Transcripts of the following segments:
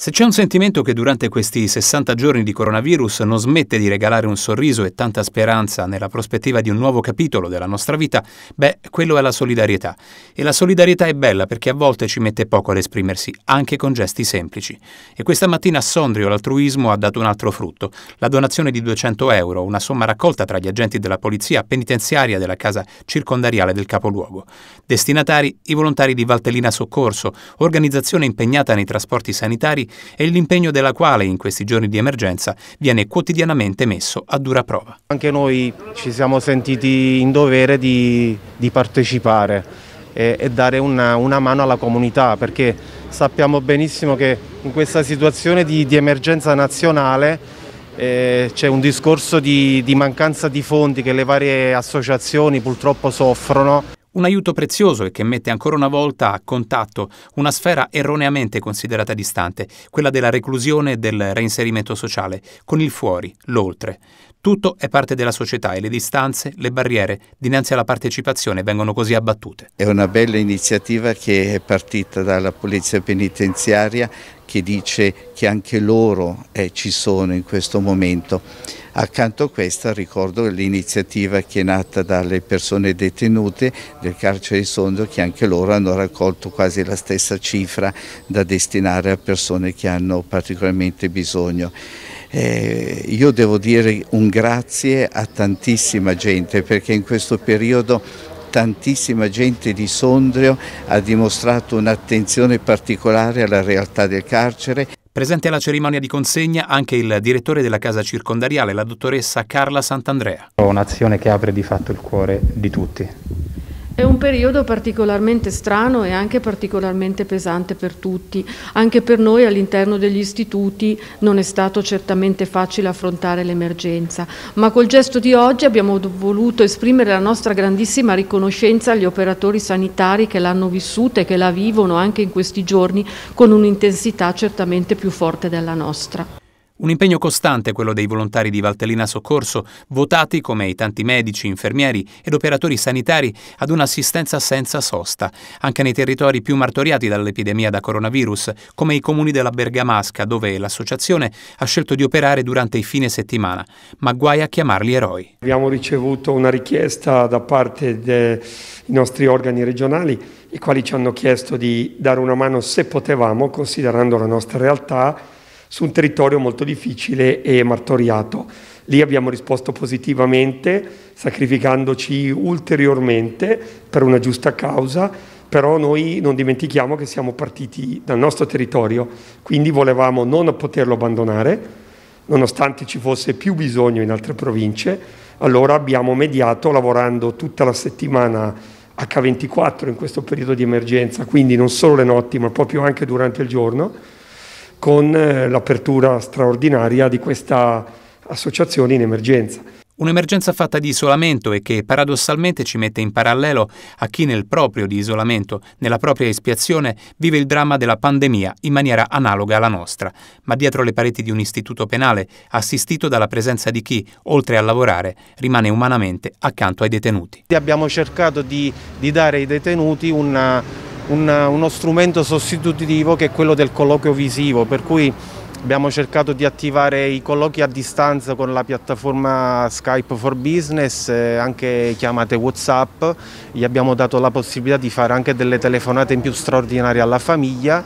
se c'è un sentimento che durante questi 60 giorni di coronavirus non smette di regalare un sorriso e tanta speranza nella prospettiva di un nuovo capitolo della nostra vita, beh, quello è la solidarietà. E la solidarietà è bella perché a volte ci mette poco ad esprimersi, anche con gesti semplici. E questa mattina a Sondrio l'altruismo ha dato un altro frutto, la donazione di 200 euro, una somma raccolta tra gli agenti della polizia penitenziaria della casa circondariale del capoluogo. Destinatari i volontari di Valtellina Soccorso, organizzazione impegnata nei trasporti sanitari e l'impegno della quale in questi giorni di emergenza viene quotidianamente messo a dura prova. Anche noi ci siamo sentiti in dovere di, di partecipare e, e dare una, una, mano alla comunità perché sappiamo benissimo che in questa situazione di, di emergenza nazionale eh, c'è un discorso di, di mancanza di fondi che le varie associazioni purtroppo soffrono un aiuto prezioso e che mette ancora una volta a contatto una sfera erroneamente considerata distante, quella della reclusione e del reinserimento sociale, con il fuori, l'oltre. Tutto è parte della società e le distanze, le barriere dinanzi alla partecipazione vengono così abbattute. È una bella iniziativa che è partita dalla Polizia Penitenziaria che dice che anche loro eh, ci sono in questo momento. Accanto a questa ricordo l'iniziativa che è nata dalle persone detenute del carcere di Sondrio che anche loro hanno raccolto quasi la stessa cifra da destinare a persone che hanno particolarmente bisogno. Eh, io devo dire un grazie a tantissima gente perché in questo periodo tantissima gente di Sondrio ha dimostrato un'attenzione particolare alla realtà del carcere Presente alla cerimonia di consegna anche il direttore della casa circondariale, la dottoressa Carla Sant'Andrea. Un'azione che apre di fatto il cuore di tutti, è un periodo particolarmente strano e anche particolarmente pesante per tutti. Anche per noi all'interno degli istituti non è stato certamente facile affrontare l'emergenza, ma col gesto di oggi abbiamo voluto esprimere la nostra grandissima riconoscenza agli operatori sanitari che l'hanno vissuta e che la vivono anche in questi giorni con un'intensità certamente più forte della nostra. Un impegno costante quello dei volontari di Valtellina Soccorso, votati come i tanti medici, infermieri ed operatori sanitari ad un'assistenza senza sosta, anche nei territori più martoriati dall'epidemia da coronavirus, come i comuni della Bergamasca, dove l'associazione ha scelto di operare durante i fine settimana, ma guai a chiamarli eroi. Abbiamo ricevuto una richiesta da parte dei nostri organi regionali, i quali ci hanno chiesto di dare una mano se potevamo, considerando la nostra realtà su un territorio molto difficile e martoriato. Lì abbiamo risposto positivamente, sacrificandoci ulteriormente per una giusta causa, però noi non dimentichiamo che siamo partiti dal nostro territorio, quindi volevamo non poterlo abbandonare, nonostante ci fosse più bisogno in altre province, allora abbiamo mediato lavorando tutta la settimana H24 in questo periodo di emergenza, quindi non solo le notti ma proprio anche durante il giorno con eh, l'apertura straordinaria di questa associazione in emergenza. Un'emergenza fatta di isolamento e che paradossalmente ci mette in parallelo a chi nel proprio di isolamento, nella propria espiazione, vive il dramma della pandemia in maniera analoga alla nostra, ma dietro le pareti di un istituto penale, assistito dalla presenza di chi, oltre a lavorare, rimane umanamente accanto ai detenuti. Abbiamo cercato di, di dare ai detenuti una, un, uno strumento sostitutivo che è quello del colloquio visivo, per cui abbiamo cercato di attivare i colloqui a distanza con la piattaforma Skype for Business, eh, anche chiamate Whatsapp, gli abbiamo dato la possibilità di fare anche delle telefonate in più straordinarie alla famiglia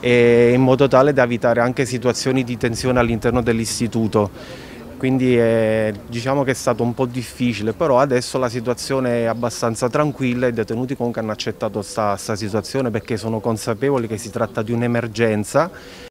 eh, in modo tale da evitare anche situazioni di tensione all'interno dell'istituto quindi è, eh, diciamo che è stato un po' difficile, però adesso la situazione è abbastanza tranquilla e i detenuti comunque hanno accettato questa situazione perché sono consapevoli che si tratta di un'emergenza